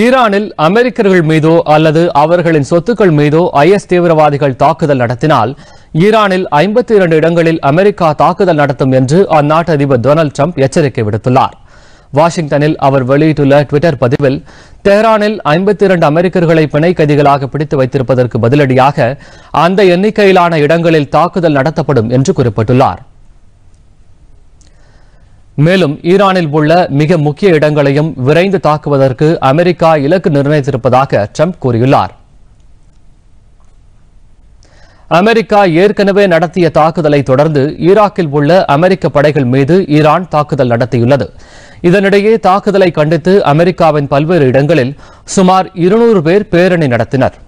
ஈரானில் அமெரிக்கர்கள் மீதோ அல்லது அவர்களின் சொத்துக்கள் மீதோ ஐஎஸ் தீவிரவாதிகள் தாக்குதல் நடத்தினால் ஈரானில் ஐம்பத்தி இரண்டு இடங்களில் அமெரிக்கா தாக்குதல் நடத்தும் என்று அந்நாட்டு அதிபர் டொனால்டு ட்ரம்ப் எச்சரிக்கை விடுத்துள்ளார் வாஷிங்டனில் அவர் வெளியிட்டுள்ள டுவிட்டர் பதிவில் தெஹ்ரானில் ஐம்பத்தி இரண்டு அமெரிக்கர்களை பிணை கைதிகளாக பிடித்து வைத்திருப்பதற்கு பதிலடியாக அந்த எண்ணிக்கையிலான இடங்களில் தாக்குதல் நடத்தப்படும் என்று குறிப்பிட்டுள்ளார் மேலும் ஈரானில் உள்ள மிக முக்கிய இடங்களையும் விரைந்து தாக்குவதற்கு அமெரிக்கா இலக்கு நிர்ணயித்திருப்பதாக டிரம்ப் கூறியுள்ளார் அமெரிக்கா ஏற்கனவே நடத்திய தாக்குதலை தொடர்ந்து ஈராக்கில் உள்ள அமெரிக்க படைகள் மீது ஈரான் தாக்குதல் நடத்தியுள்ளது இதனிடையே தாக்குதலை கண்டித்து அமெரிக்காவின் பல்வேறு இடங்களில் சுமார் இருநூறு பேர் பேரணி நடத்தினர்